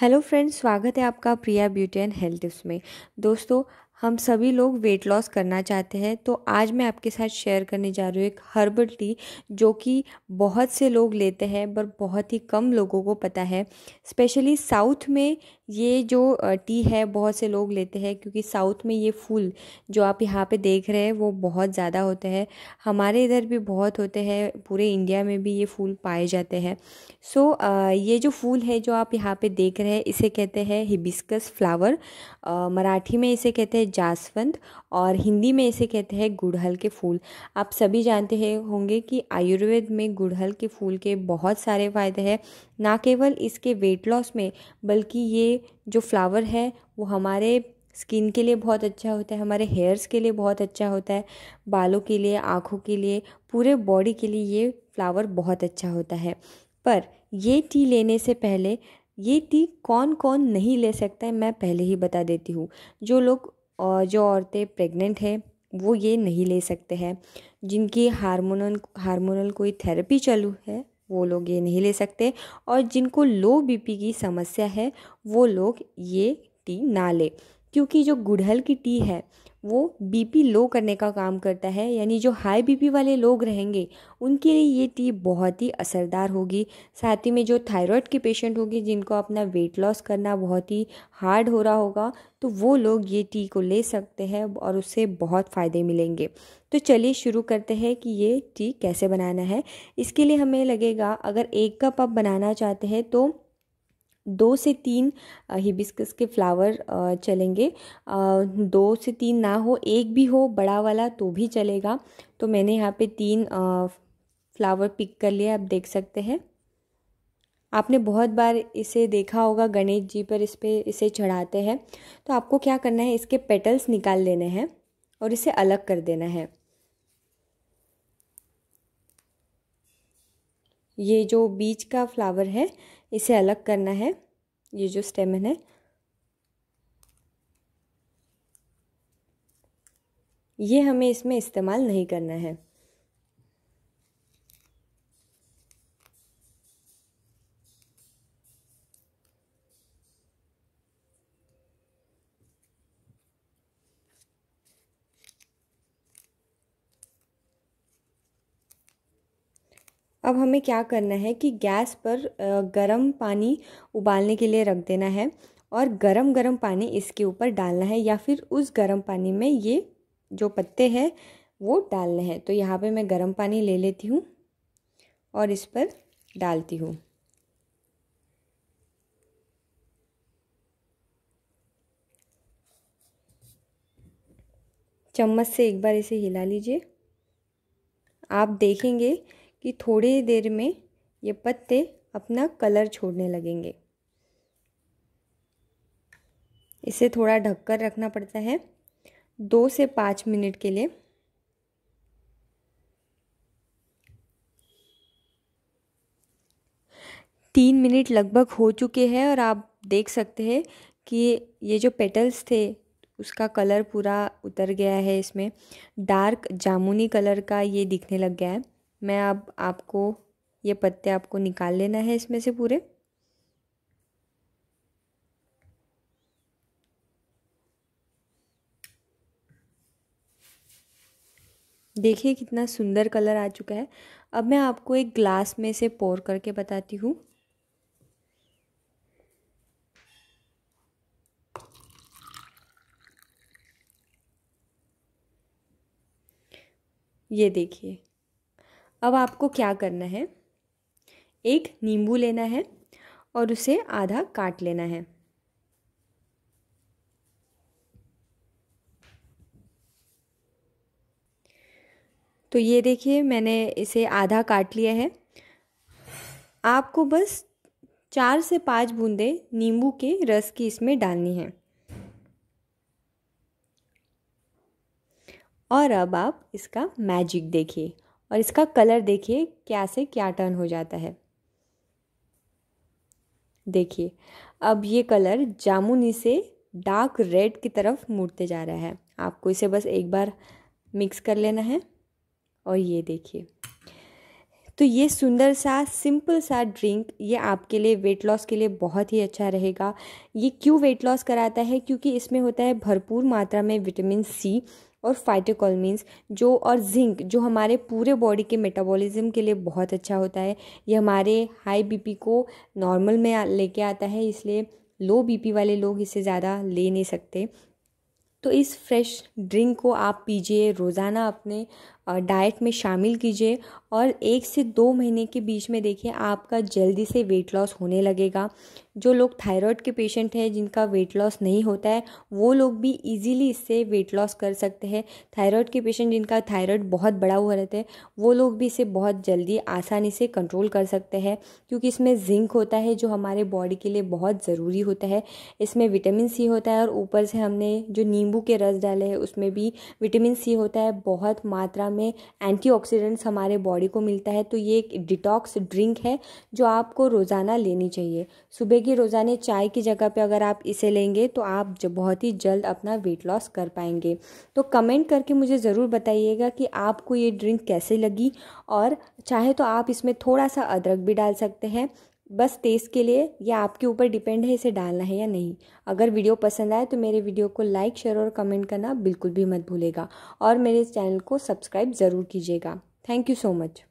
hello friends स्वागत है आपका Priya beauty and health tips में दोस्तों हम सभी लोग वेट लॉस करना चाहते हैं तो आज मैं आपके साथ शेयर करने जा रही हूँ एक हर्बल टी जो कि बहुत से लोग लेते हैं पर बहुत ही कम लोगों को पता है स्पेशली साउथ में ये जो टी है बहुत से लोग लेते हैं क्योंकि साउथ में ये फूल जो आप यहाँ पे देख रहे हैं वो बहुत ज़्यादा होते हैं हमारे इधर भी बहुत होते हैं पूरे इंडिया में भी ये फूल पाए जाते हैं सो so, ये जो फूल है जो आप यहाँ पे देख रहे हैं इसे कहते हैं हिबिस्कस फ्लावर मराठी में इसे कहते हैं जासवंत और हिंदी में इसे कहते हैं गुड़हल के फूल आप सभी जानते हैं होंगे कि आयुर्वेद में गुड़हल के फूल के बहुत सारे फ़ायदे हैं ना केवल इसके वेट लॉस में बल्कि ये जो फ्लावर है वो हमारे स्किन के लिए बहुत अच्छा होता है हमारे हेयर्स के लिए बहुत अच्छा होता है बालों के लिए आँखों के लिए पूरे बॉडी के लिए ये फ्लावर बहुत अच्छा होता है पर ये टी लेने से पहले ये टी कौन कौन नहीं ले सकता है मैं पहले ही बता देती हूँ जो लोग और जो औरतें प्रेग्नेंट हैं वो ये नहीं ले सकते हैं जिनकी हार्मोनल हार्मोनल कोई थेरेपी चालू है वो लोग ये नहीं ले सकते और जिनको लो बीपी की समस्या है वो लोग ये टी ना ले क्योंकि जो गुड़हल की टी है वो बीपी लो करने का काम करता है यानी जो हाई बीपी वाले लोग रहेंगे उनके लिए ये टी बहुत ही असरदार होगी साथ ही में जो थायराइड के पेशेंट होंगे जिनको अपना वेट लॉस करना बहुत ही हार्ड हो रहा होगा तो वो लोग ये टी को ले सकते हैं और उससे बहुत फ़ायदे मिलेंगे तो चलिए शुरू करते हैं कि ये टी कैसे बनाना है इसके लिए हमें लगेगा अगर एक कप आप बनाना चाहते हैं तो दो से तीन हिबिस्कस के फ्लावर चलेंगे दो से तीन ना हो एक भी हो बड़ा वाला तो भी चलेगा तो मैंने यहाँ पे तीन फ्लावर पिक कर लिया आप देख सकते हैं आपने बहुत बार इसे देखा होगा गणेश जी पर इस पर इसे चढ़ाते हैं तो आपको क्या करना है इसके पेटल्स निकाल लेने हैं और इसे अलग कर देना है ये जो बीच का फ्लावर है इसे अलग करना है ये जो स्टेमन है ये हमें इसमें इस्तेमाल नहीं करना है अब हमें क्या करना है कि गैस पर गर्म पानी उबालने के लिए रख देना है और गरम गरम पानी इसके ऊपर डालना है या फिर उस गरम पानी में ये जो पत्ते हैं वो डालने हैं तो यहाँ पे मैं गरम पानी ले लेती हूँ और इस पर डालती हूँ चम्मच से एक बार इसे हिला लीजिए आप देखेंगे कि थोड़ी देर में ये पत्ते अपना कलर छोड़ने लगेंगे इसे थोड़ा ढककर रखना पड़ता है दो से पाँच मिनट के लिए तीन मिनट लगभग हो चुके हैं और आप देख सकते हैं कि ये जो पेटल्स थे उसका कलर पूरा उतर गया है इसमें डार्क जामुनी कलर का ये दिखने लग गया है मैं अब आपको ये पत्ते आपको निकाल लेना है इसमें से पूरे देखिए कितना सुंदर कलर आ चुका है अब मैं आपको एक ग्लास में से पोर करके बताती हूँ ये देखिए अब आपको क्या करना है एक नींबू लेना है और उसे आधा काट लेना है तो ये देखिए मैंने इसे आधा काट लिया है आपको बस चार से पाँच बूंदे नींबू के रस की इसमें डालनी है और अब आप इसका मैजिक देखिए और इसका कलर देखिए क्या से क्या टर्न हो जाता है देखिए अब ये कलर जामुनी से डार्क रेड की तरफ मुड़ते जा रहा है आपको इसे बस एक बार मिक्स कर लेना है और ये देखिए तो ये सुंदर सा सिंपल सा ड्रिंक ये आपके लिए वेट लॉस के लिए बहुत ही अच्छा रहेगा ये क्यों वेट लॉस कराता है क्योंकि इसमें होता है भरपूर मात्रा में विटामिन सी और फाइटोकॉलमीन्स जो और जिंक जो हमारे पूरे बॉडी के मेटाबॉलिज्म के लिए बहुत अच्छा होता है ये हमारे हाई बीपी को नॉर्मल में लेके आता है इसलिए लो बीपी वाले लोग इसे ज़्यादा ले नहीं सकते तो इस फ्रेश ड्रिंक को आप पीजिए रोज़ाना अपने डाइट में शामिल कीजिए और एक से दो महीने के बीच में देखिए आपका जल्दी से वेट लॉस होने लगेगा जो लोग थायराइड के पेशेंट हैं जिनका वेट लॉस नहीं होता है वो लोग भी इजीली इससे वेट लॉस कर सकते हैं थायराइड के पेशेंट जिनका थायराइड बहुत बड़ा हुआ रहता है वो लोग भी इसे बहुत जल्दी आसानी से कंट्रोल कर सकते हैं क्योंकि इसमें जिंक होता है जो हमारे बॉडी के लिए बहुत ज़रूरी होता है इसमें विटामिन सी होता है और ऊपर से हमने जो नींबू के रस डाले हैं उसमें भी विटामिन सी होता है बहुत मात्रा में हमें एंटीऑक्सीडेंट्स हमारे बॉडी को मिलता है तो ये एक डिटॉक्स ड्रिंक है जो आपको रोज़ाना लेनी चाहिए सुबह की रोज़ाने चाय की जगह पे अगर आप इसे लेंगे तो आप बहुत ही जल्द अपना वेट लॉस कर पाएंगे तो कमेंट करके मुझे ज़रूर बताइएगा कि आपको ये ड्रिंक कैसे लगी और चाहे तो आप इसमें थोड़ा सा अदरक भी डाल सकते हैं बस टेस्ट के लिए या आपके ऊपर डिपेंड है इसे डालना है या नहीं अगर वीडियो पसंद आए तो मेरे वीडियो को लाइक शेयर और कमेंट करना बिल्कुल भी मत भूलेगा और मेरे चैनल को सब्सक्राइब ज़रूर कीजिएगा थैंक यू सो मच